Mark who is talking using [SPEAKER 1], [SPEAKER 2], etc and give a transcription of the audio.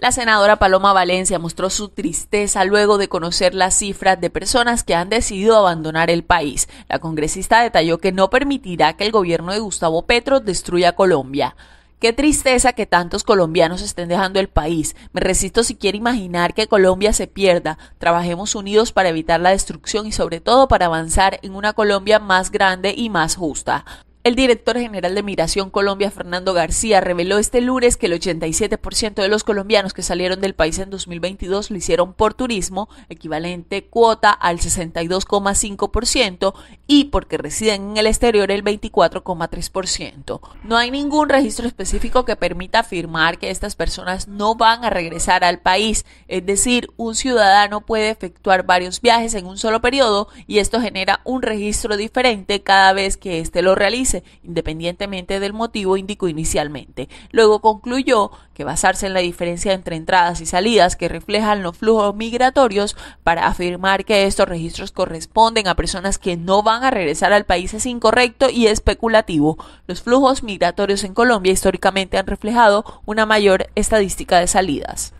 [SPEAKER 1] La senadora Paloma Valencia mostró su tristeza luego de conocer las cifras de personas que han decidido abandonar el país. La congresista detalló que no permitirá que el gobierno de Gustavo Petro destruya Colombia. Qué tristeza que tantos colombianos estén dejando el país. Me resisto siquiera imaginar que Colombia se pierda. Trabajemos unidos para evitar la destrucción y sobre todo para avanzar en una Colombia más grande y más justa. El director general de Migración Colombia, Fernando García, reveló este lunes que el 87% de los colombianos que salieron del país en 2022 lo hicieron por turismo, equivalente cuota al 62,5%, y porque residen en el exterior el 24,3%. No hay ningún registro específico que permita afirmar que estas personas no van a regresar al país, es decir, un ciudadano puede efectuar varios viajes en un solo periodo y esto genera un registro diferente cada vez que éste lo realiza independientemente del motivo indicó inicialmente. Luego concluyó que basarse en la diferencia entre entradas y salidas que reflejan los flujos migratorios para afirmar que estos registros corresponden a personas que no van a regresar al país es incorrecto y especulativo. Los flujos migratorios en Colombia históricamente han reflejado una mayor estadística de salidas.